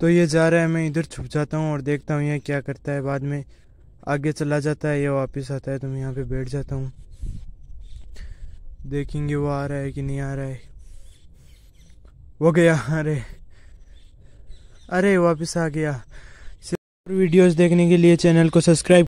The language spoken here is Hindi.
तो ये जा रहा है मैं इधर छुप जाता हूँ और देखता हूँ ये क्या करता है बाद में आगे चला जाता है ये वापस आता है तो मैं यहाँ पे बैठ जाता हूँ देखेंगे वो आ रहा है कि नहीं आ रहा है वो गया अरे अरे वापस आ गया वीडियोस देखने के लिए चैनल को सब्सक्राइब